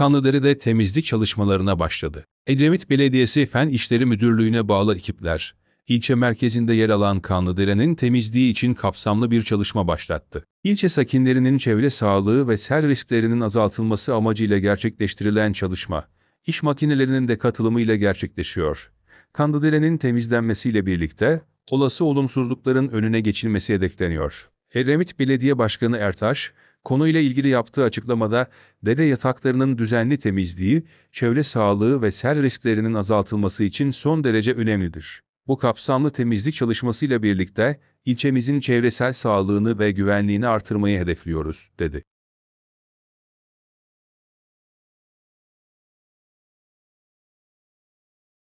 Kanlıdere'de temizlik çalışmalarına başladı. Edremit Belediyesi Fen İşleri Müdürlüğü'ne bağlı ekipler, ilçe merkezinde yer alan Kanlıdere'nin temizliği için kapsamlı bir çalışma başlattı. İlçe sakinlerinin çevre sağlığı ve sel risklerinin azaltılması amacıyla gerçekleştirilen çalışma, iş makinelerinin de katılımıyla gerçekleşiyor. Kanlıdere'nin temizlenmesiyle birlikte olası olumsuzlukların önüne geçilmesi hedefleniyor. Edremit Belediye Başkanı Ertaş, Konuyla ilgili yaptığı açıklamada dere yataklarının düzenli temizliği, çevre sağlığı ve sel risklerinin azaltılması için son derece önemlidir. Bu kapsamlı temizlik çalışmasıyla birlikte ilçemizin çevresel sağlığını ve güvenliğini artırmayı hedefliyoruz, dedi.